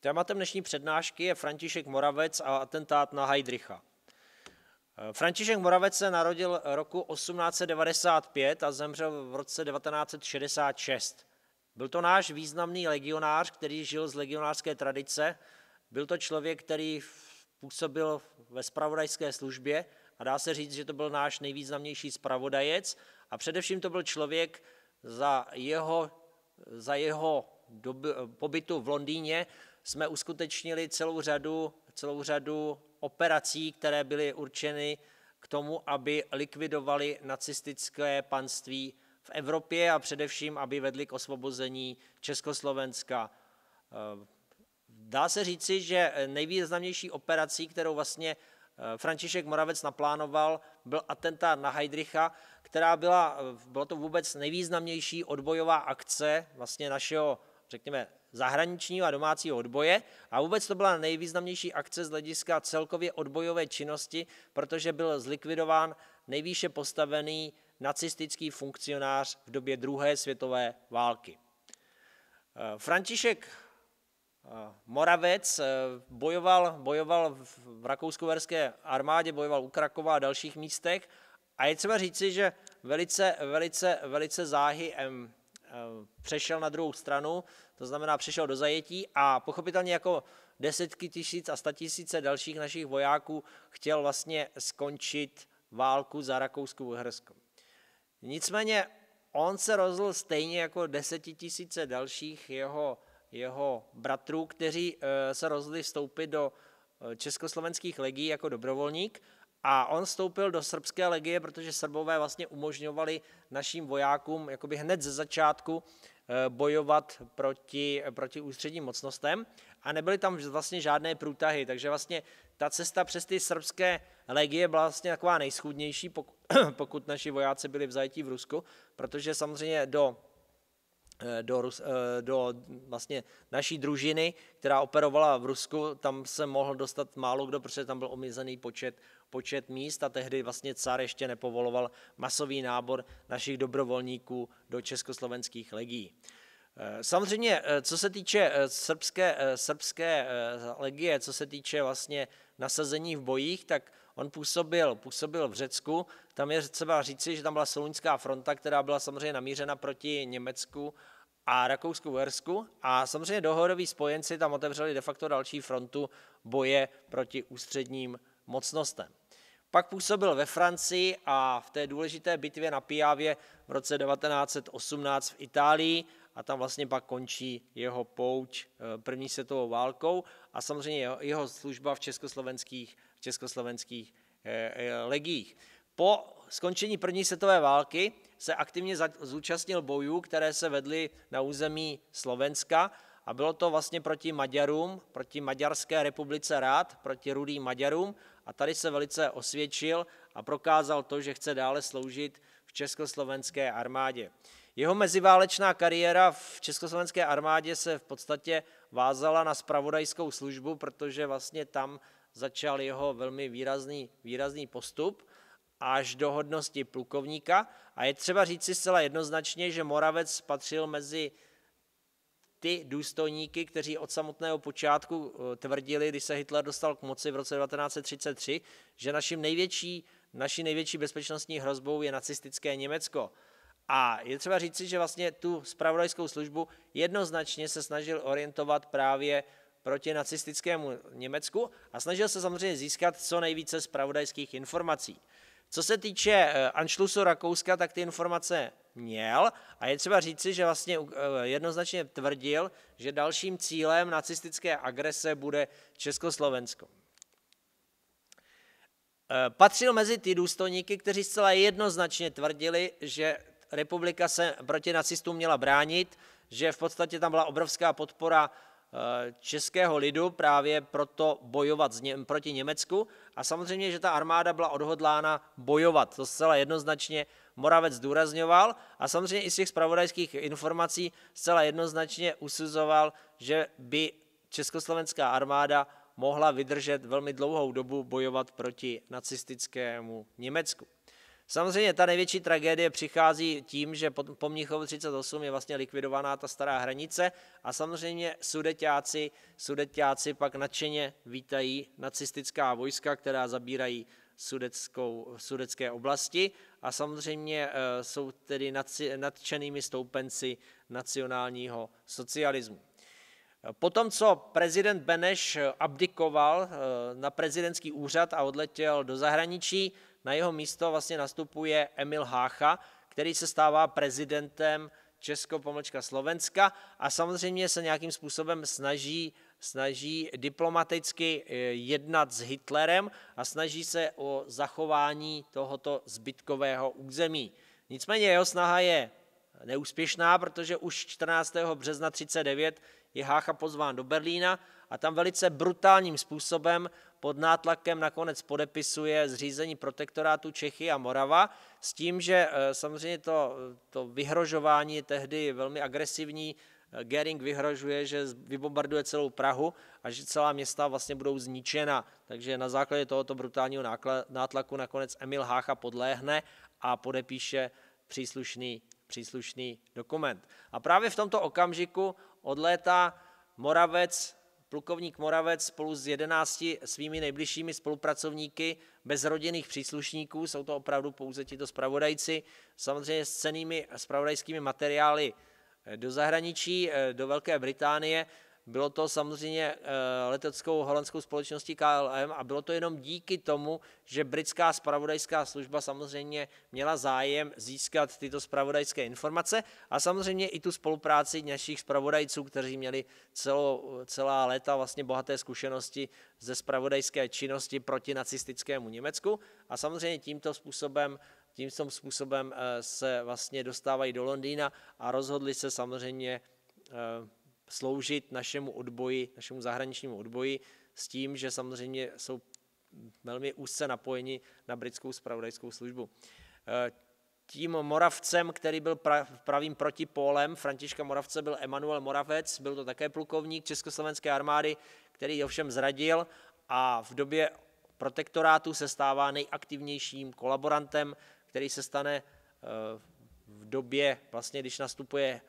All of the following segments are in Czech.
Tématem dnešní přednášky je František Moravec a atentát na Heidricha. František Moravec se narodil roku 1895 a zemřel v roce 1966. Byl to náš významný legionář, který žil z legionářské tradice. Byl to člověk, který působil ve spravodajské službě a dá se říct, že to byl náš nejvýznamnější spravodajec a především to byl člověk za jeho, za jeho doby, pobytu v Londýně, jsme uskutečnili celou řadu, celou řadu operací, které byly určeny k tomu, aby likvidovali nacistické panství v Evropě a především, aby vedli k osvobození Československa. Eh, dá se říci, že nejvýznamnější operací, kterou vlastně eh, František Moravec naplánoval, byl atentát na Heidricha, která byla, eh, byla to vůbec nejvýznamnější odbojová akce vlastně našeho, řekněme, zahraničního a domácího odboje a vůbec to byla nejvýznamnější akce z hlediska celkově odbojové činnosti, protože byl zlikvidován nejvýše postavený nacistický funkcionář v době druhé světové války. Eh, František eh, Moravec eh, bojoval, bojoval v rakousko-verské armádě, bojoval u Krakova a dalších místech a je třeba říci, že velice, velice, velice záhy Eh, přešel na druhou stranu, to znamená přešel do zajetí a pochopitelně jako desetky tisíc a statisíce dalších našich vojáků chtěl vlastně skončit válku za rakouskou uhersko Nicméně on se rozhodl stejně jako desetitisíce dalších jeho, jeho bratrů, kteří eh, se rozhodli vstoupit do eh, československých legií jako dobrovolník – a on vstoupil do srbské legie, protože Srbové vlastně umožňovali našim vojákům jakoby hned ze začátku eh, bojovat proti, eh, proti ústředním mocnostem a nebyly tam vlastně žádné průtahy, takže vlastně ta cesta přes ty srbské legie byla vlastně taková nejschudnější, pokud naši vojáci byli v zajetí v Rusku, protože samozřejmě do eh, do, do vlastně naší družiny, která operovala v Rusku, tam se mohl dostat málo kdo, protože tam byl omezený počet počet míst a tehdy vlastně car ještě nepovoloval masový nábor našich dobrovolníků do československých legií. Eh, samozřejmě, eh, co se týče eh, srbské, srbské legie, co se týče vlastně nasazení v bojích, tak on působil, působil v Řecku. Tam je třeba říci, že tam byla Solunská fronta, která byla samozřejmě namířena proti Německu a Rakousku Uhersku a samozřejmě dohodoví spojenci tam otevřeli de facto další frontu boje proti ústředním mocnostem. Pak působil ve Francii a v té důležité bitvě na Piavě v roce 1918 v Itálii a tam vlastně pak končí jeho pouč eh, první světovou válkou a samozřejmě jeho, služba v československých, v československých eh, eh, legiích. Po skončení první světové války se aktivně zúčastnil bojů, které se vedly na území Slovenska a bylo to vlastně proti Maďarům, proti Maďarské republice rád, proti rudým Maďarům. A tady se velice osvědčil a prokázal to, že chce dále sloužit v československé armádě. Jeho meziválečná kariéra v československé armádě se v podstatě vázala na spravodajskou službu, protože vlastně tam začal jeho velmi výrazný, výrazný postup až do hodnosti plukovníka. A je třeba říci zcela jednoznačně, že Moravec patřil mezi ty důstojníky, kteří od samotného počátku eh, tvrdili, když se Hitler dostal k moci v roce 1933, že naším největší, naší největší bezpečnostní hrozbou je nacistické Německo. A je třeba říci, že vlastně tu spravodajskou službu jednoznačně se snažil orientovat právě proti nacistickému Německu a snažil se samozřejmě získat co nejvíce spravodajských informací. Co se týče eh, Anšlusu Rakouska, tak ty informace měl a je třeba říci, že vlastně eh, jednoznačně tvrdil, že dalším cílem nacistické agrese bude Československo. Eh, patřil mezi ty důstojníky, kteří zcela jednoznačně tvrdili, že republika se proti nacistům měla bránit, že v podstatě tam byla obrovská podpora Eh, českého lidu právě proto bojovat proti Německu a samozřejmě, že ta armáda byla odhodlána bojovat, to zcela jednoznačně Moravec zdůrazňoval a samozřejmě i z těch spravodajských informací zcela jednoznačně usuzoval, že by československá armáda mohla vydržet velmi dlouhou dobu bojovat proti nacistickému Německu. Samozřejmě ta největší tragédie přichází tím, že po, Mnichovu 38 je vlastně likvidovaná ta stará hranice a samozřejmě sudeťáci, sudeťáci pak nadšeně vítají nacistická vojska, která zabírají sudeckou, sudecké oblasti a samozřejmě eh, jsou tedy nadšenými stoupenci nacionálního socialismu. Potom, co prezident Beneš abdikoval eh, na prezidentský úřad a odletěl do zahraničí, na jeho místo vlastně nastupuje Emil Hácha, který se stává prezidentem Česko-Slovenska a samozřejmě se nějakým způsobem snaží snaží diplomaticky eh, jednat s Hitlerem a snaží se o zachování tohoto zbytkového území. Nicméně jeho snaha je neúspěšná, protože už 14. března 1939 je Hácha pozván do Berlína a tam velice brutálním způsobem pod nátlakem nakonec podepisuje zřízení protektorátu Čechy a Morava s tím, že eh, samozřejmě to, eh, to vyhrožování je tehdy velmi agresivní. Eh, Gering vyhrožuje, že vybombarduje celou Prahu a že celá města vlastně budou zničena. Takže na základě tohoto brutálního nátlaku nakonec Emil Hácha podléhne a podepíše příslušný, příslušný dokument. A právě v tomto okamžiku odlétá Moravec plukovník Moravec spolu s 11 svými nejbližšími spolupracovníky bez rodinných příslušníků, jsou to opravdu pouze tito spravodajci, samozřejmě s cenými spravodajskými materiály do zahraničí, do Velké Británie. Bylo to samozřejmě eh, leteckou holandskou společností KLM a bylo to jenom díky tomu, že britská spravodajská služba samozřejmě měla zájem získat tyto spravodajské informace a samozřejmě i tu spolupráci našich spravodajců, kteří měli celo, celá léta vlastně bohaté zkušenosti ze spravodajské činnosti proti nacistickému Německu a samozřejmě tímto způsobem tímto způsobem eh, se vlastně dostávají do Londýna a rozhodli se samozřejmě eh, sloužit našemu odboji, našemu zahraničnímu odboji s tím, že samozřejmě jsou velmi úzce napojeni na britskou spravodajskou službu. Eh, tím Moravcem, který byl pravým protipólem Františka Moravce, byl Emanuel Moravec, byl to také plukovník Československé armády, který ovšem zradil a v době protektorátu se stává nejaktivnějším kolaborantem, který se stane eh, v době, vlastně, když nastupuje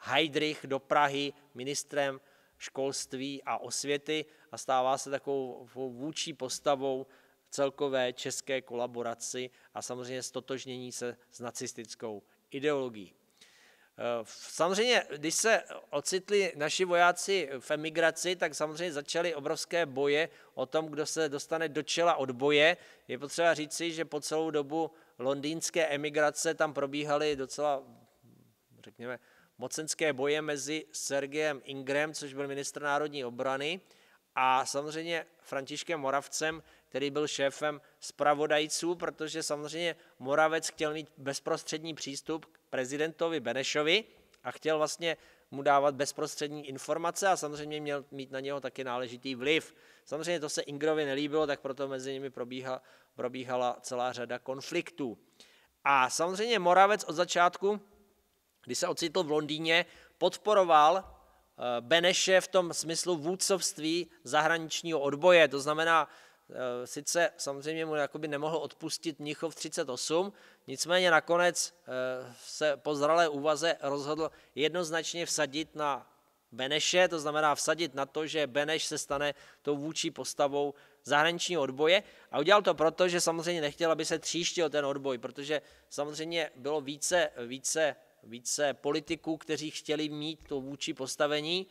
Heidrich do Prahy ministrem školství a osvěty a stává se takovou vůči postavou celkové české kolaboraci a samozřejmě stotožnění se s nacistickou ideologií. Eh, samozřejmě, když se ocitli naši vojáci v emigraci, tak samozřejmě začaly obrovské boje o tom, kdo se dostane do čela odboje. Je potřeba říci, že po celou dobu londýnské emigrace tam probíhaly docela, řekněme, mocenské boje mezi Sergejem Ingrem, což byl ministr národní obrany, a samozřejmě Františkem Moravcem, který byl šéfem spravodajců, protože samozřejmě Moravec chtěl mít bezprostřední přístup k prezidentovi Benešovi a chtěl vlastně mu dávat bezprostřední informace a samozřejmě měl mít na něho taky náležitý vliv. Samozřejmě to se Ingrovi nelíbilo, tak proto mezi nimi probíha, probíhala celá řada konfliktů. A samozřejmě Moravec od začátku kdy se ocitl v Londýně, podporoval eh, Beneše v tom smyslu vůdcovství zahraničního odboje. To znamená, eh, sice samozřejmě mu jakoby nemohl odpustit Mnichov 38, nicméně nakonec eh, se po zralé úvaze rozhodl jednoznačně vsadit na Beneše, to znamená vsadit na to, že Beneš se stane tou vůči postavou zahraničního odboje a udělal to proto, že samozřejmě nechtěl, aby se tříštil ten odboj, protože samozřejmě bylo více, více více politiků, kteří chtěli mít to vůči postavení,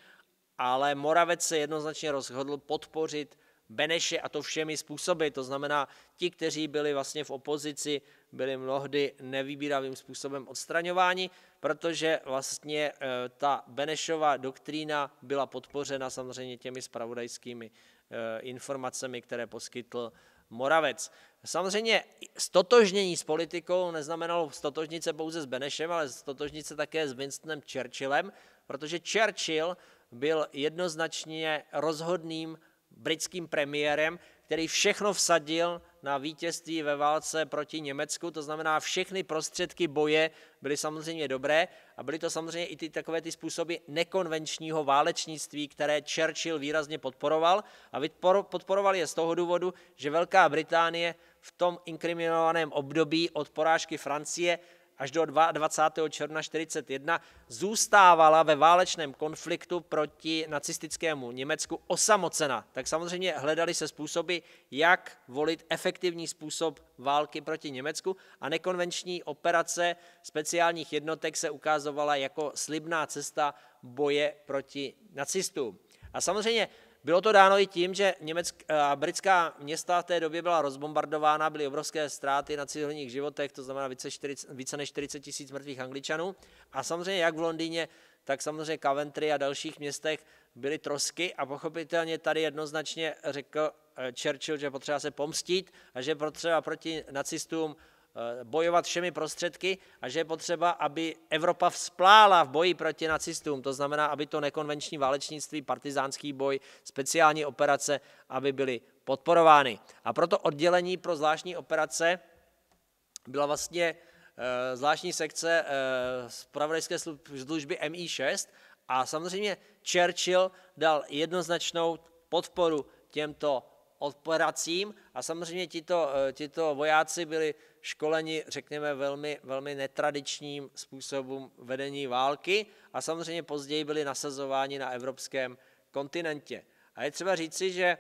ale Moravec se jednoznačně rozhodl podpořit Beneše a to všemi způsoby. To znamená, ti, kteří byli vlastně v opozici, byli mnohdy nevýbíravým způsobem odstraňováni, protože vlastně eh, ta Benešova doktrína byla podpořena samozřejmě těmi spravodajskými eh, informacemi, které poskytl Moravec. Samozřejmě stotožnění s politikou neznamenalo stotožnit se pouze s Benešem, ale stotožnit se také s Winstonem Churchillem, protože Churchill byl jednoznačně rozhodným britským premiérem, který všechno vsadil na vítězství ve válce proti Německu, to znamená všechny prostředky boje byly samozřejmě dobré a byly to samozřejmě i ty takové ty způsoby nekonvenčního válečnictví, které Churchill výrazně podporoval a podporoval je z toho důvodu, že Velká Británie v tom inkriminovaném období od porážky Francie až do 22. června 1941 zůstávala ve válečném konfliktu proti nacistickému Německu osamocena. Tak samozřejmě hledali se způsoby, jak volit efektivní způsob války proti Německu a nekonvenční operace speciálních jednotek se ukázovala jako slibná cesta boje proti nacistům. A samozřejmě bylo to dáno i tím, že německ, eh, britská města v té době byla rozbombardována, byly obrovské ztráty na civilních životech, to znamená více, 40, více než 40 tisíc mrtvých angličanů. A samozřejmě jak v Londýně, tak samozřejmě Coventry a dalších městech byly trosky a pochopitelně tady jednoznačně řekl eh, Churchill, že potřeba se pomstit a že potřeba proti nacistům Eh, bojovat všemi prostředky a že je potřeba, aby Evropa vzplála v boji proti nacistům, to znamená, aby to nekonvenční válečnictví, partizánský boj, speciální operace, aby byly podporovány. A proto oddělení pro zvláštní operace byla vlastně eh, zvláštní sekce eh, zpravodajské služby MI6 a samozřejmě Churchill dal jednoznačnou podporu těmto operacím a samozřejmě tito, eh, tito vojáci byli školeni, řekněme, velmi, velmi netradičním způsobem vedení války a samozřejmě později byli nasazováni na evropském kontinentě. A je třeba říci, že eh,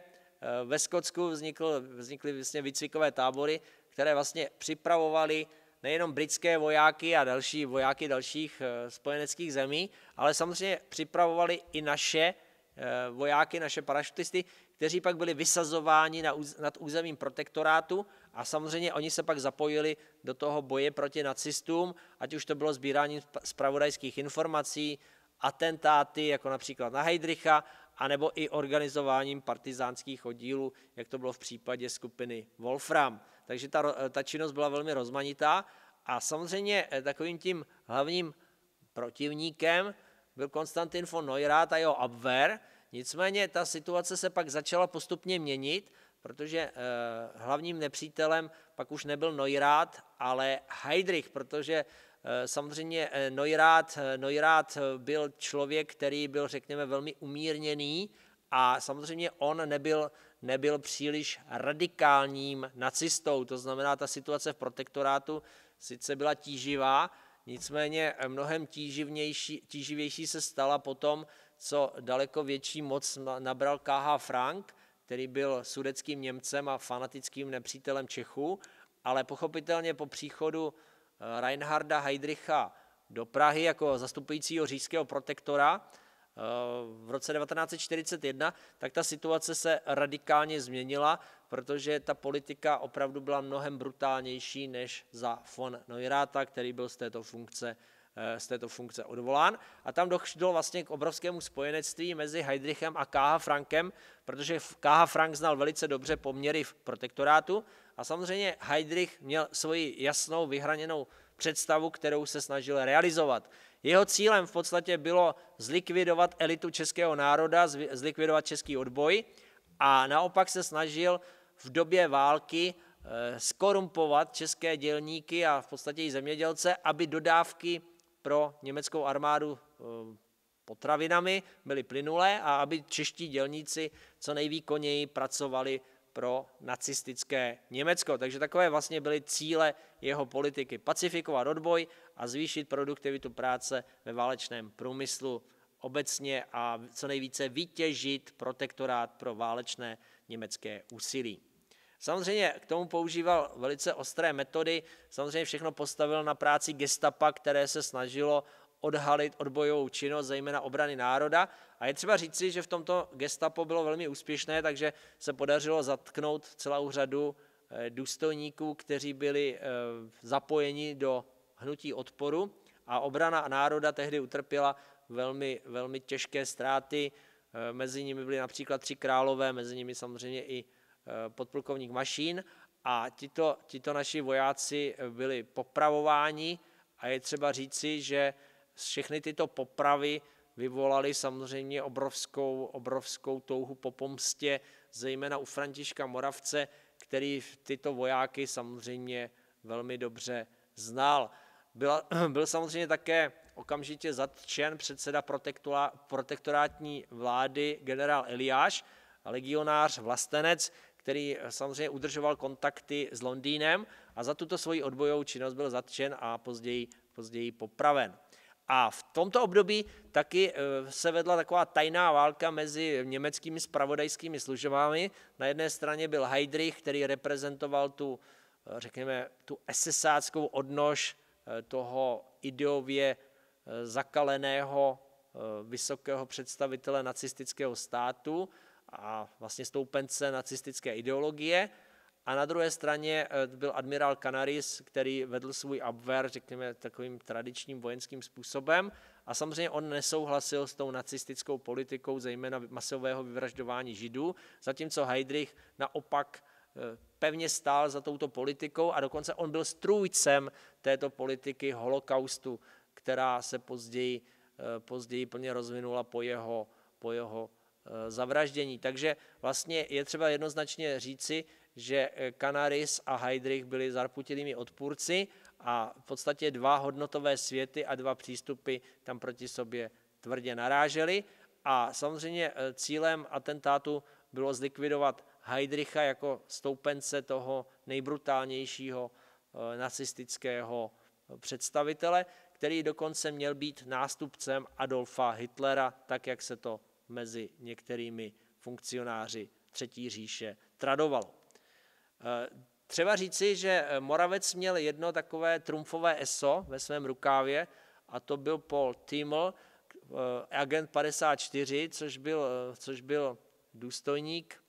ve Skotsku vznikl, vznikly vlastně výcvikové tábory, které vlastně připravovaly nejenom britské vojáky a další vojáky dalších eh, spojeneckých zemí, ale samozřejmě připravovali i naše vojáky, naše parašutisty, kteří pak byli vysazováni na, nad územím protektorátu a samozřejmě oni se pak zapojili do toho boje proti nacistům, ať už to bylo sbírání spravodajských informací, atentáty, jako například na Heidricha, anebo i organizováním partizánských oddílů, jak to bylo v případě skupiny Wolfram. Takže ta, ta činnost byla velmi rozmanitá a samozřejmě eh, takovým tím hlavním protivníkem byl Konstantin von Neurath a jeho Abwehr, Nicméně ta situace se pak začala postupně měnit, protože eh, hlavním nepřítelem pak už nebyl Neurath, ale Heydrich, protože eh, samozřejmě eh, Neurath, Neurath byl člověk, který byl, řekněme, velmi umírněný a samozřejmě on nebyl, nebyl příliš radikálním nacistou. To znamená, ta situace v protektorátu sice byla tíživá, nicméně mnohem tíživnější, tíživější se stala potom, co daleko větší moc nabral K.H. Frank, který byl sudeckým Němcem a fanatickým nepřítelem Čechů, ale pochopitelně po příchodu eh, Reinharda Heydricha do Prahy jako zastupujícího říšského protektora eh, v roce 1941, tak ta situace se radikálně změnila, protože ta politika opravdu byla mnohem brutálnější než za von Neurata, který byl z této funkce Eh, z této funkce odvolán. A tam došlo vlastně k obrovskému spojenectví mezi Heidrichem a KH Frankem, protože KH Frank znal velice dobře poměry v protektorátu a samozřejmě Heidrich měl svoji jasnou, vyhraněnou představu, kterou se snažil realizovat. Jeho cílem v podstatě bylo zlikvidovat elitu českého národa, zlikvidovat český odboj a naopak se snažil v době války eh, skorumpovat české dělníky a v podstatě i zemědělce, aby dodávky pro německou armádu eh, potravinami byly plynulé a aby čeští dělníci co nejvýkonněji pracovali pro nacistické Německo. Takže takové vlastně byly cíle jeho politiky. Pacifikovat odboj a zvýšit produktivitu práce ve válečném průmyslu obecně a co nejvíce vytěžit protektorát pro válečné německé úsilí. Samozřejmě k tomu používal velice ostré metody, samozřejmě všechno postavil na práci gestapa, které se snažilo odhalit odbojovou činnost, zejména obrany národa. A je třeba říci, že v tomto gestapo bylo velmi úspěšné, takže se podařilo zatknout celou řadu eh, důstojníků, kteří byli eh, zapojeni do hnutí odporu a obrana národa tehdy utrpěla velmi, velmi těžké ztráty. Eh, mezi nimi byly například tři králové, mezi nimi samozřejmě i Eh, podplukovník Mašín a tito, tito naši vojáci eh, byli popravováni a je třeba říci, že všechny tyto popravy vyvolaly samozřejmě obrovskou, obrovskou touhu po pomstě, zejména u Františka Moravce, který tyto vojáky samozřejmě velmi dobře znal. Byl, byl samozřejmě také okamžitě zatčen předseda protektorátní vlády generál Eliáš, legionář Vlastenec, který eh, samozřejmě udržoval kontakty s Londýnem a za tuto svoji odbojovou činnost byl zatčen a později, později popraven. A v tomto období taky eh, se vedla taková tajná válka mezi německými spravodajskými službami. Na jedné straně byl Heydrich, který reprezentoval tu, eh, řekněme, tu SSáckou odnož toho ideově zakaleného vysokého představitele nacistického státu, a vlastně stoupence nacistické ideologie. A na druhé straně eh, byl admirál Canaris, který vedl svůj abwehr, řekněme, takovým tradičním vojenským způsobem. A samozřejmě on nesouhlasil s tou nacistickou politikou, zejména masového vyvraždování židů, zatímco Heydrich naopak eh, pevně stál za touto politikou a dokonce on byl strůjcem této politiky holokaustu, která se později, eh, později plně rozvinula po jeho, po jeho Eh, zavraždění. Takže vlastně je třeba jednoznačně říci, že eh, Canaris a Heydrich byli zarputilými odpůrci a v podstatě dva hodnotové světy a dva přístupy tam proti sobě tvrdě narážely. A samozřejmě eh, cílem atentátu bylo zlikvidovat Heydricha jako stoupence toho nejbrutálnějšího nacistického představitele, který dokonce měl být nástupcem Adolfa Hitlera, tak jak se to mezi některými funkcionáři Třetí říše tradovalo. Eh, třeba říci, že eh, Moravec měl jedno takové trumfové eso ve svém rukávě a to byl Paul Timmel, eh, agent 54, což byl, což byl důstojník,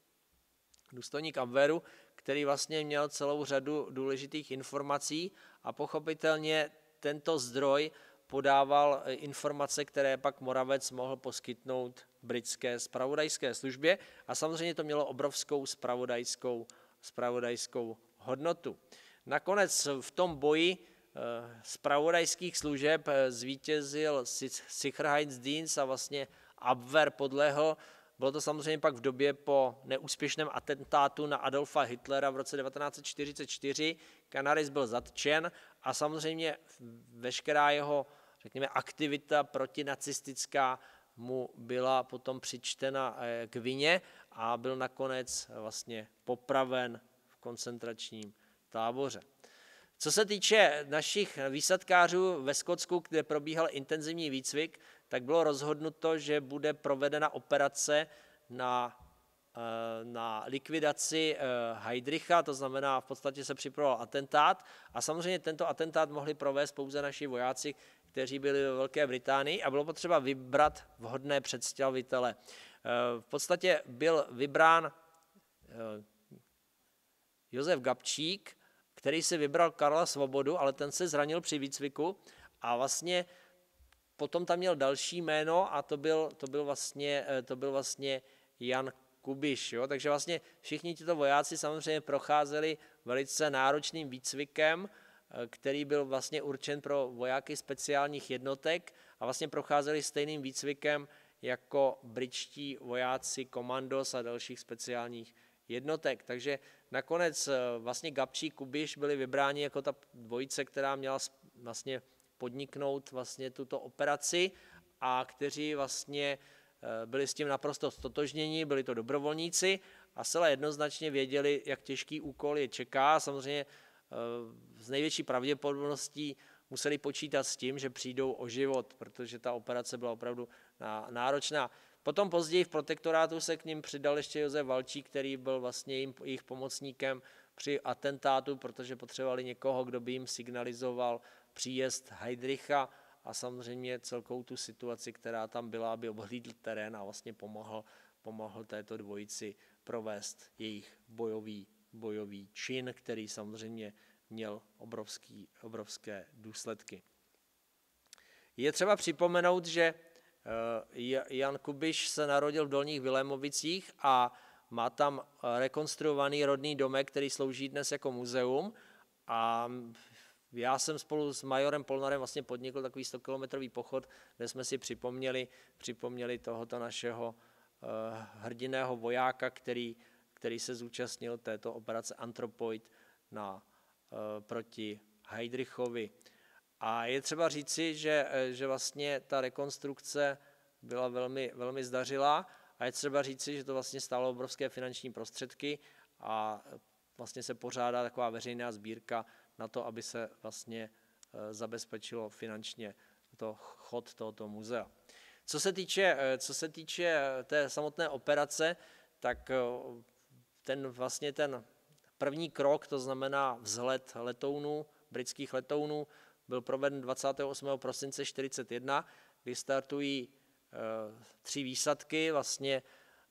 důstojník Abweru, který vlastně měl celou řadu důležitých informací a pochopitelně tento zdroj podával informace, které pak Moravec mohl poskytnout britské spravodajské službě a samozřejmě to mělo obrovskou spravodajskou, spravodajskou hodnotu. Nakonec v tom boji eh, spravodajských služeb eh, zvítězil Sicher Heinz a vlastně Abwehr podlehl. Bylo to samozřejmě pak v době po neúspěšném atentátu na Adolfa Hitlera v roce 1944. Kanaris byl zatčen a samozřejmě veškerá jeho řekněme, aktivita protinacistická mu byla potom přičtena eh, k vině a byl nakonec eh, vlastně popraven v koncentračním táboře. Co se týče našich výsadkářů ve Skotsku, kde probíhal intenzivní výcvik, tak bylo rozhodnuto, že bude provedena operace na, eh, na likvidaci Heidricha, to znamená v podstatě se připravoval atentát a samozřejmě tento atentát mohli provést pouze naši vojáci, kteří byli ve Velké Británii a bylo potřeba vybrat vhodné představitele. Eh, v podstatě byl vybrán eh, Josef Gabčík, který si vybral Karla Svobodu, ale ten se zranil při výcviku a vlastně potom tam měl další jméno a to byl, to byl, vlastně, eh, to byl vlastně Jan Kubiš. Jo? Takže vlastně všichni tito vojáci samozřejmě procházeli velice náročným výcvikem který byl vlastně určen pro vojáky speciálních jednotek a vlastně procházeli stejným výcvikem jako britští vojáci komandos a dalších speciálních jednotek. Takže nakonec eh, vlastně Gabčí Kubiš byli vybráni jako ta dvojice, která měla vlastně podniknout vlastně tuto operaci a kteří vlastně eh, byli s tím naprosto stotožněni, byli to dobrovolníci a zcela jednoznačně věděli, jak těžký úkol je čeká. Samozřejmě s eh, největší pravděpodobností museli počítat s tím, že přijdou o život, protože ta operace byla opravdu náročná. Potom později v protektorátu se k ním přidal ještě Josef Valčík, který byl vlastně jim, jejich pomocníkem při atentátu, protože potřebovali někoho, kdo by jim signalizoval příjezd Heidricha a samozřejmě celkou tu situaci, která tam byla, aby obhlídl terén a vlastně pomohl, pomohl této dvojici provést jejich bojový bojový čin, který samozřejmě měl obrovský, obrovské důsledky. Je třeba připomenout, že eh, Jan Kubiš se narodil v Dolních Vilémovicích a má tam rekonstruovaný rodný domek, který slouží dnes jako muzeum a já jsem spolu s majorem Polnarem vlastně podnikl takový 100-kilometrový pochod, kde jsme si připomněli, připomněli tohoto našeho eh, hrdiného vojáka, který který se zúčastnil této operace Anthropoid na, eh, proti Heidrichovi. A je třeba říci, že, eh, že vlastně ta rekonstrukce byla velmi, velmi zdařilá a je třeba říci, že to vlastně stálo obrovské finanční prostředky a vlastně se pořádá taková veřejná sbírka na to, aby se vlastně eh, zabezpečilo finančně to chod tohoto muzea. Co se týče, co se týče té samotné operace, tak ten vlastně ten první krok, to znamená vzhled letounů, britských letounů, byl proveden 28. prosince 1941, kdy startují eh, tři výsadky, vlastně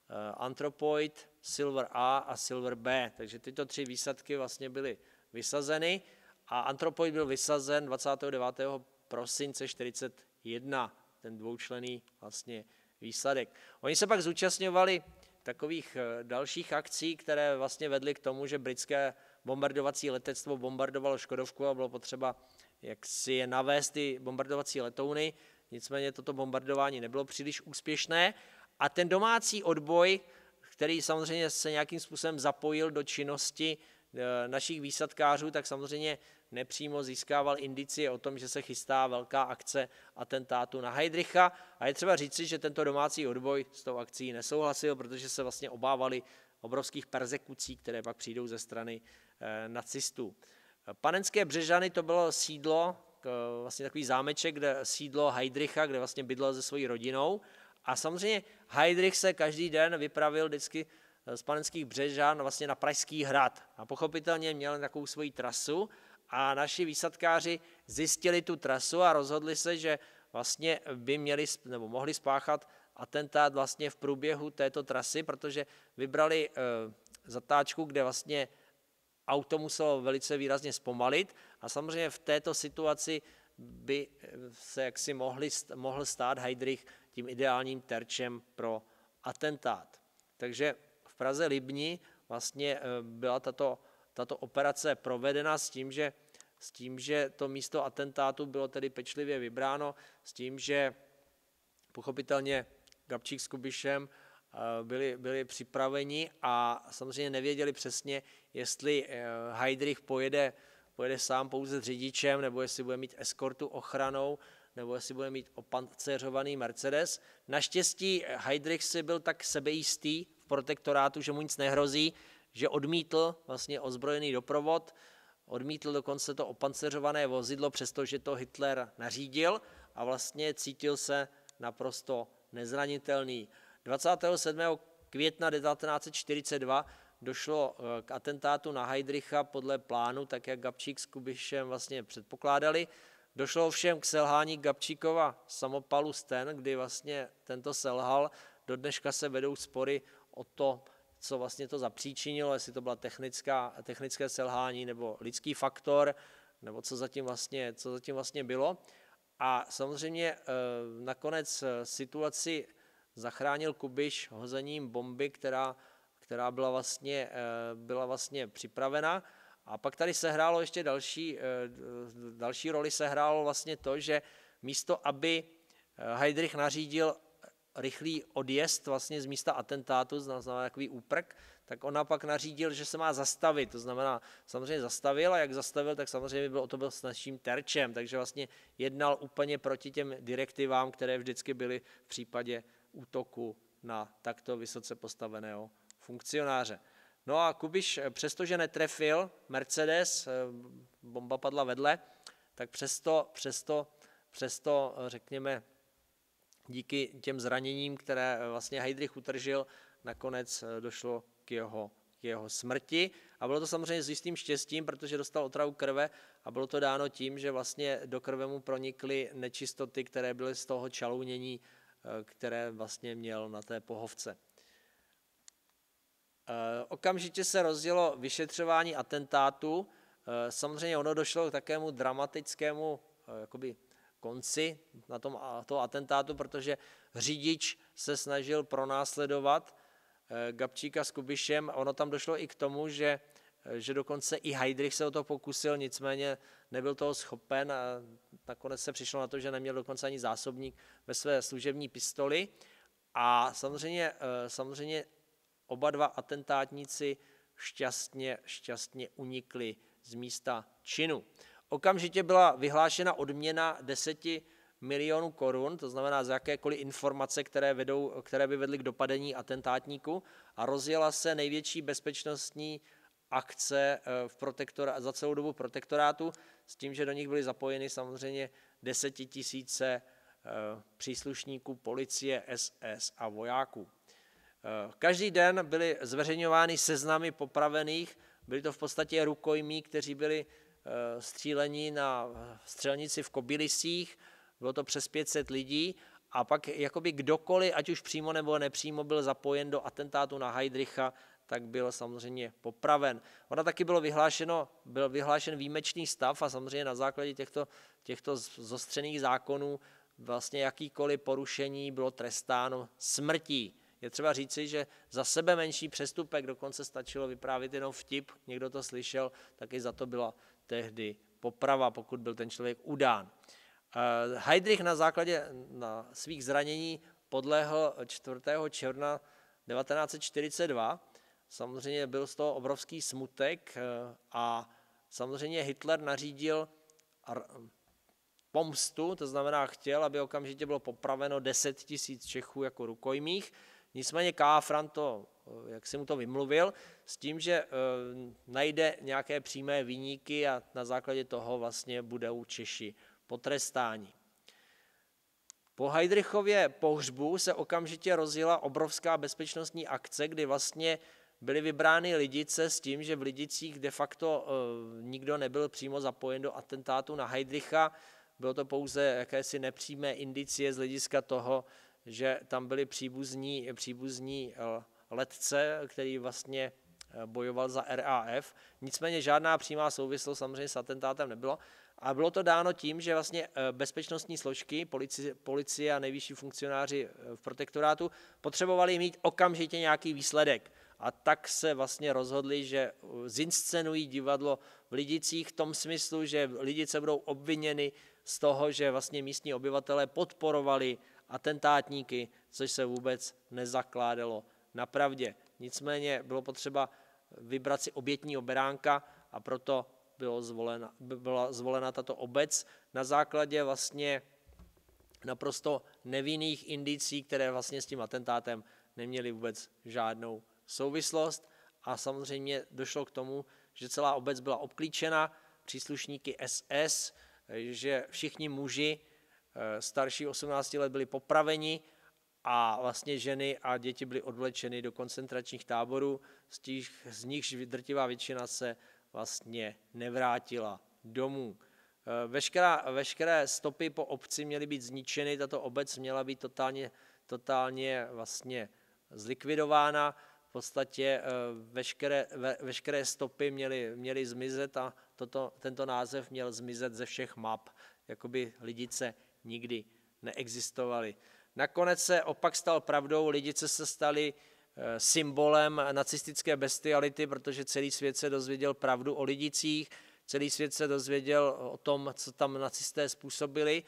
eh, Anthropoid, Silver A a Silver B. Takže tyto tři výsadky vlastně byly vysazeny a Anthropoid byl vysazen 29. prosince 1941, ten dvoučlený vlastně výsadek. Oni se pak zúčastňovali takových eh, dalších akcí, které vlastně vedly k tomu, že britské bombardovací letectvo bombardovalo Škodovku a bylo potřeba jak si je navést ty bombardovací letouny. Nicméně toto bombardování nebylo příliš úspěšné a ten domácí odboj, který samozřejmě se nějakým způsobem zapojil do činnosti eh, našich výsadkářů, tak samozřejmě nepřímo získával indicie o tom, že se chystá velká akce atentátu na Heidricha. A je třeba říci, že tento domácí odboj s tou akcí nesouhlasil, protože se vlastně obávali obrovských persekucí, které pak přijdou ze strany eh, nacistů. Panenské Břežany to bylo sídlo, vlastně takový zámeček, kde sídlo Heidricha, kde vlastně bydlel se svojí rodinou. A samozřejmě Heidrich se každý den vypravil vždycky eh, z panenských Břežan vlastně na Pražský hrad. A pochopitelně měl takovou svoji trasu a naši výsadkáři zjistili tu trasu a rozhodli se, že vlastně by měli nebo mohli spáchat atentát vlastně v průběhu této trasy, protože vybrali eh, zatáčku, kde vlastně auto muselo velice výrazně zpomalit a samozřejmě v této situaci by eh, se jaksi mohli, mohl stát Heidrich tím ideálním terčem pro atentát. Takže v Praze Libni vlastně eh, byla tato tato operace provedena s tím, že, s tím, že to místo atentátu bylo tedy pečlivě vybráno, s tím, že pochopitelně Gabčík s Kubišem eh, byli, byli připraveni a samozřejmě nevěděli přesně, jestli eh, Heidrich pojede, pojede sám pouze s řidičem, nebo jestli bude mít eskortu ochranou, nebo jestli bude mít opanceřovaný Mercedes. Naštěstí eh, Heidrich si byl tak sebejistý v protektorátu, že mu nic nehrozí, že odmítl vlastně ozbrojený doprovod, odmítl dokonce to opanceřované vozidlo, přestože to Hitler nařídil a vlastně cítil se naprosto nezranitelný. 27. května 1942 došlo eh, k atentátu na Heidricha podle plánu, tak jak Gabčík s Kubišem vlastně předpokládali. Došlo ovšem k selhání Gabčíkova samopalu Sten, kdy vlastně tento selhal. Do dneška se vedou spory o to, co vlastně to zapříčinilo, jestli to byla technická, technické selhání nebo lidský faktor, nebo co zatím vlastně, co zatím vlastně bylo. A samozřejmě eh, nakonec eh, situaci zachránil Kubiš hozením bomby, která, která byla, vlastně, eh, byla vlastně připravena. A pak tady sehrálo ještě další, další roli sehrálo vlastně to, že místo, aby Heidrich nařídil, rychlý odjezd vlastně z místa atentátu, znamená takový úprk, tak ona pak nařídil, že se má zastavit. To znamená, samozřejmě zastavil a jak zastavil, tak samozřejmě byl o to byl s naším terčem, takže vlastně jednal úplně proti těm direktivám, které vždycky byly v případě útoku na takto vysoce postaveného funkcionáře. No a Kubiš, eh, přestože netrefil Mercedes, eh, bomba padla vedle, tak přesto, přesto, přesto eh, řekněme, díky těm zraněním, které eh, vlastně Heidrich utržil, nakonec eh, došlo k jeho, k jeho smrti. A bylo to samozřejmě s jistým štěstím, protože dostal otravu krve a bylo to dáno tím, že vlastně do krve mu pronikly nečistoty, které byly z toho čalounění, eh, které vlastně měl na té pohovce. Okamžitě se rozdělo vyšetřování atentátu. Samozřejmě ono došlo k takému dramatickému jakoby konci na tom, toho atentátu, protože řidič se snažil pronásledovat eh, Gabčíka s Kubišem. Ono tam došlo i k tomu, že, eh, že dokonce i Heidrich se o to pokusil, nicméně nebyl toho schopen a nakonec se přišlo na to, že neměl dokonce ani zásobník ve své služební pistoli. A samozřejmě, eh, samozřejmě oba dva atentátníci šťastně, šťastně unikli z místa činu. Okamžitě byla vyhlášena odměna 10 milionů korun, to znamená za jakékoliv informace, které, vedou, které by vedly k dopadení atentátníku a rozjela se největší bezpečnostní akce eh, v protektora, za celou dobu protektorátu s tím, že do nich byly zapojeny samozřejmě desetitisíce eh, příslušníků policie, SS a vojáků. Eh, každý den byly zveřejňovány seznamy popravených, byli to v podstatě rukojmí, kteří byli Eh, střílení na střelnici v Kobylisích, bylo to přes 500 lidí a pak jakoby kdokoliv, ať už přímo nebo nepřímo, byl zapojen do atentátu na Heidricha, tak byl samozřejmě popraven. Ona taky bylo vyhlášeno, byl vyhlášen výjimečný stav a samozřejmě na základě těchto, těchto zostřených zákonů vlastně jakýkoliv porušení bylo trestáno smrtí. Je třeba říci, že za sebe menší přestupek, dokonce stačilo vyprávět jenom vtip, někdo to slyšel, i za to byla tehdy poprava, pokud byl ten člověk udán. Eh, Heidrich na základě na svých zranění podlehl 4. června 1942. Samozřejmě byl z toho obrovský smutek eh, a samozřejmě Hitler nařídil pomstu, to znamená chtěl, aby okamžitě bylo popraveno 10 tisíc Čechů jako rukojmích. Nicméně Káfran to Eh, jak si mu to vymluvil, s tím, že eh, najde nějaké přímé výniky a na základě toho vlastně u Češi potrestání. Po Heidrichově pohřbu se okamžitě rozjela obrovská bezpečnostní akce, kdy vlastně byly vybrány lidice s tím, že v lidicích de facto eh, nikdo nebyl přímo zapojen do atentátu na Heidricha. Bylo to pouze jakési nepřímé indicie z hlediska toho, že tam byli příbuzní, příbuzní letce, který vlastně eh, bojoval za RAF. Nicméně žádná přímá souvislost samozřejmě s atentátem nebylo. A bylo to dáno tím, že vlastně eh, bezpečnostní složky, policie, policie a nejvyšší funkcionáři eh, v protektorátu potřebovali mít okamžitě nějaký výsledek. A tak se vlastně rozhodli, že zinscenují divadlo v Lidicích v tom smyslu, že Lidice budou obviněny z toho, že vlastně místní obyvatelé podporovali atentátníky, což se vůbec nezakládalo na pravdě. Nicméně bylo potřeba vybrat si obětní oberánka a proto bylo zvolena, byla zvolena tato obec na základě vlastně naprosto nevinných indicí, které vlastně s tím atentátem neměly vůbec žádnou souvislost a samozřejmě došlo k tomu, že celá obec byla obklíčena příslušníky SS, že všichni muži eh, starší 18 let byli popraveni a vlastně ženy a děti byly odvlečeny do koncentračních táborů, z, těch, z nichž drtivá většina se vlastně nevrátila domů. Eh, veškerá, veškeré stopy po obci měly být zničeny, tato obec měla být totálně, totálně vlastně zlikvidována, v podstatě eh, veškeré, ve, veškeré stopy měly, měly zmizet a toto, tento název měl zmizet ze všech map, jakoby lidice nikdy neexistovaly. Nakonec se opak stal pravdou, Lidice se stali eh, symbolem nacistické bestiality, protože celý svět se dozvěděl pravdu o lidicích, celý svět se dozvěděl o tom, co tam nacisté způsobili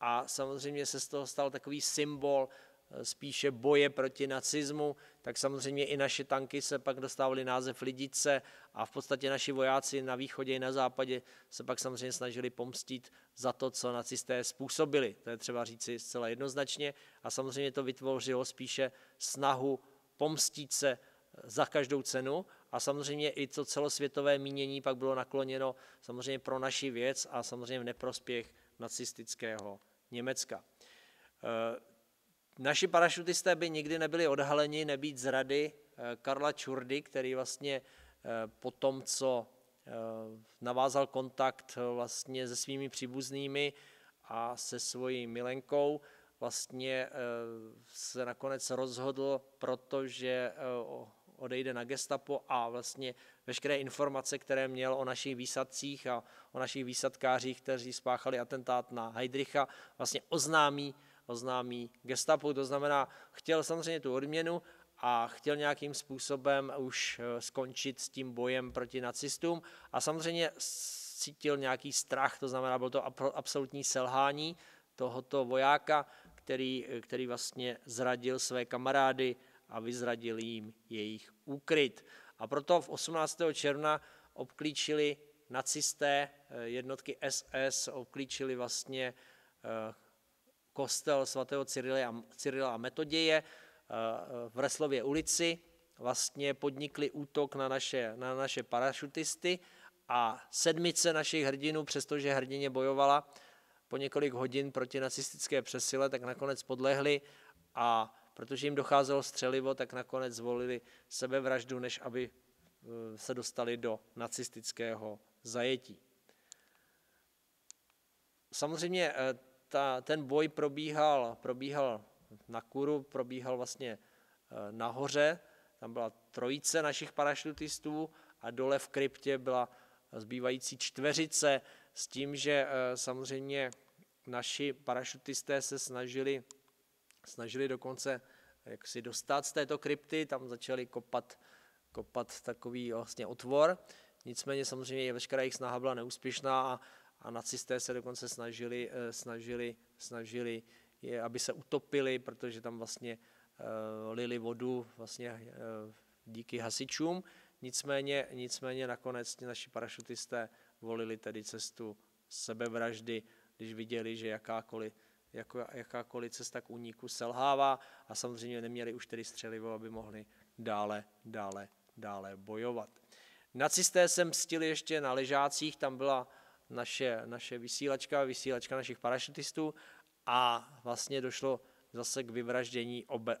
a samozřejmě se z toho stal takový symbol Eh, spíše boje proti nacismu, tak samozřejmě i naše tanky se pak dostávaly název Lidice a v podstatě naši vojáci na východě i na západě se pak samozřejmě snažili pomstit za to, co nacisté způsobili. To je třeba říci zcela jednoznačně a samozřejmě to vytvořilo spíše snahu pomstit se eh, za každou cenu a samozřejmě i to celosvětové mínění pak bylo nakloněno samozřejmě pro naši věc a samozřejmě v neprospěch nacistického Německa. Eh, Naši parašutisté by nikdy nebyli odhaleni nebýt z rady eh, Karla Čurdy, který vlastně eh, po tom, co eh, navázal kontakt vlastně se svými příbuznými a se svojí milenkou, vlastně se nakonec rozhodl, protože odejde na gestapo a vlastně veškeré informace, které měl o našich výsadcích a o našich výsadkářích, kteří spáchali atentát na Heidricha, vlastně oznámí oznámí gestapu. To znamená, chtěl samozřejmě tu odměnu a chtěl nějakým způsobem už eh, skončit s tím bojem proti nacistům a samozřejmě cítil nějaký strach, to znamená, bylo to absolutní selhání tohoto vojáka, který, eh, který vlastně zradil své kamarády a vyzradil jim jejich úkryt. A proto v 18. června obklíčili nacisté eh, jednotky SS, obklíčili vlastně kostel svatého Cyrila, Cyrila a Metoděje eh, eh, v Reslově ulici. Vlastně podnikli útok na naše, na naše parašutisty a sedmice našich hrdinů, přestože hrdině bojovala po několik hodin proti nacistické přesile, tak nakonec podlehli a protože jim docházelo střelivo, tak nakonec zvolili sebevraždu, než aby eh, se dostali do nacistického zajetí. Samozřejmě ta, ten boj probíhal, probíhal na Kuru, probíhal vlastně eh, nahoře, tam byla trojice našich parašutistů a dole v kryptě byla zbývající čtveřice s tím, že eh, samozřejmě naši parašutisté se snažili, snažili dokonce eh, jak si dostat z této krypty, tam začali kopat, kopat takový vlastně otvor, nicméně samozřejmě veškerá jejich snaha byla neúspěšná a a nacisté se dokonce snažili, eh, snažili, snažili je, aby se utopili, protože tam vlastně eh, lili vodu vlastně eh, díky hasičům. Nicméně, nicméně nakonec naši parašutisté volili tedy cestu sebevraždy, když viděli, že jakákoliv, jako, jakákoliv cesta k úniku selhává a samozřejmě neměli už tedy střelivo, aby mohli dále, dále, dále bojovat. Nacisté se mstili ještě na ležácích, tam byla naše, naše vysílačka, vysílačka našich parašutistů a vlastně došlo zase k vyvraždění obe, eh,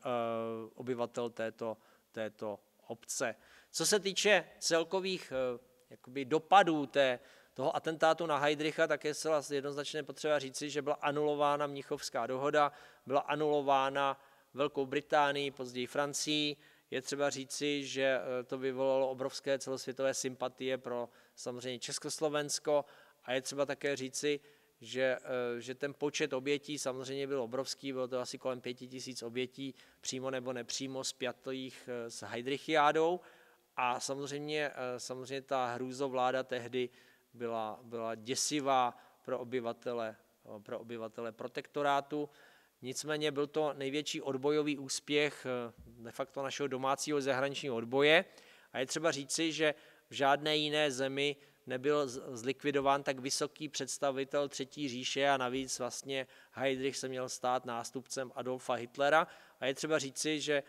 obyvatel této, této obce. Co se týče celkových eh, jakoby dopadů té, toho atentátu na Heidricha, tak je zcela jednoznačně potřeba říci, že byla anulována Mnichovská dohoda, byla anulována Velkou Británii, později Francii. Je třeba říci, že eh, to vyvolalo obrovské celosvětové sympatie pro samozřejmě Československo a je třeba také říci, že, eh, že ten počet obětí samozřejmě byl obrovský, bylo to asi kolem pěti tisíc obětí přímo nebo nepřímo spjatých eh, s Heidrichiádou a samozřejmě, eh, samozřejmě ta hrůzovláda tehdy byla, byla děsivá pro obyvatele, pro obyvatele protektorátu. Nicméně byl to největší odbojový úspěch de facto našeho domácího zahraničního odboje a je třeba říci, že v žádné jiné zemi nebyl zlikvidován tak vysoký představitel Třetí říše a navíc vlastně Heydrich se měl stát nástupcem Adolfa Hitlera. A je třeba říci, že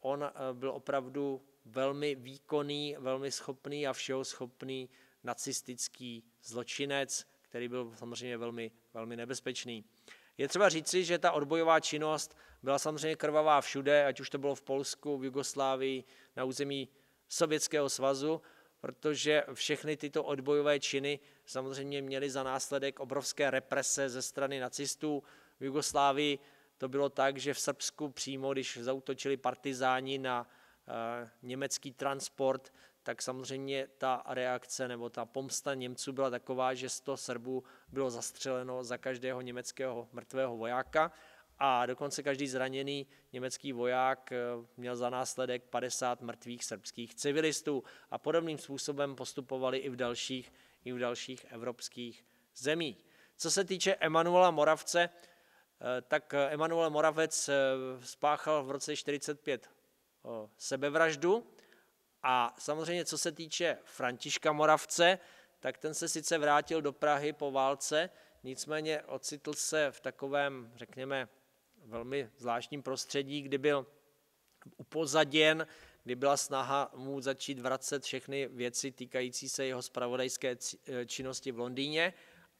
on eh, byl opravdu velmi výkonný, velmi schopný a všeho schopný nacistický zločinec, který byl samozřejmě velmi, velmi nebezpečný. Je třeba říci, že ta odbojová činnost byla samozřejmě krvavá všude, ať už to bylo v Polsku, v Jugoslávii, na území Sovětského svazu, protože všechny tyto odbojové činy samozřejmě měly za následek obrovské represe ze strany nacistů. V Jugoslávii to bylo tak, že v Srbsku přímo, když zautočili partizáni na eh, německý transport, tak samozřejmě ta reakce nebo ta pomsta Němců byla taková, že 100 Srbů bylo zastřeleno za každého německého mrtvého vojáka a dokonce každý zraněný německý voják eh, měl za následek 50 mrtvých srbských civilistů a podobným způsobem postupovali i v dalších, i v dalších evropských zemích. Co se týče Emanuela Moravce, eh, tak Emanuel Moravec eh, spáchal v roce 1945 sebevraždu a samozřejmě co se týče Františka Moravce, tak ten se sice vrátil do Prahy po válce, nicméně ocitl se v takovém, řekněme, velmi zvláštním prostředí, kdy byl upozaděn, kdy byla snaha mu začít vracet všechny věci týkající se jeho spravodajské eh, činnosti v Londýně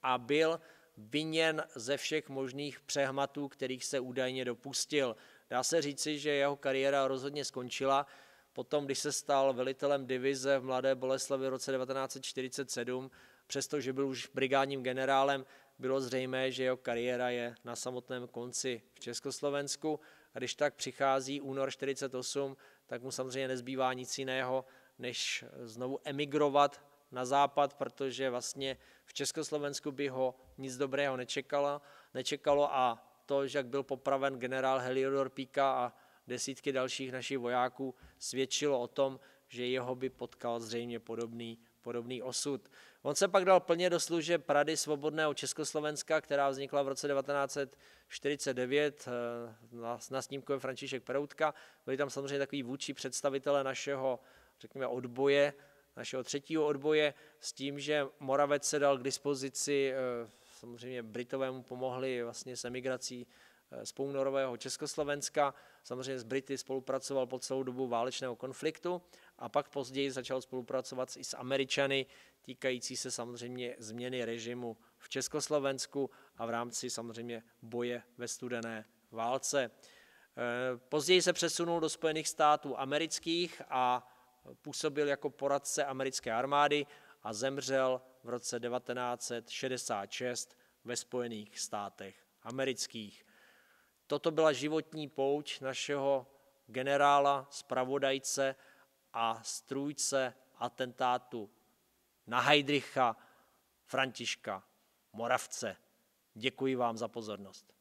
a byl viněn ze všech možných přehmatů, kterých se údajně dopustil. Dá se říci, že jeho kariéra rozhodně skončila. Potom, když se stal velitelem divize v Mladé Boleslavi v roce 1947, přestože byl už brigádním generálem, bylo zřejmé, že jeho kariéra je na samotném konci v Československu a když tak přichází únor 48, tak mu samozřejmě nezbývá nic jiného, než znovu emigrovat na západ, protože vlastně v Československu by ho nic dobrého nečekalo, nečekalo a to, že jak byl popraven generál Heliodor Píka a desítky dalších našich vojáků, svědčilo o tom, že jeho by potkal zřejmě podobný podobný osud. On se pak dal plně do služeb Rady svobodného Československa, která vznikla v roce 1949 eh, na, na snímku František Peroutka. Byli tam samozřejmě takový vůči představitele našeho, řekněme, odboje, našeho třetího odboje, s tím, že Moravec se dal k dispozici, eh, samozřejmě Britové mu pomohli vlastně s emigrací eh, z Pounorového Československa, samozřejmě s Brity spolupracoval po celou dobu válečného konfliktu a pak později začal spolupracovat i s Američany, týkající se samozřejmě změny režimu v Československu a v rámci samozřejmě boje ve studené válce. E, později se přesunul do Spojených států amerických a působil jako poradce americké armády a zemřel v roce 1966 ve Spojených státech amerických. Toto byla životní pouť našeho generála, spravodajce a strůjce atentátu na Heidricha Františka Moravce. Děkuji vám za pozornost.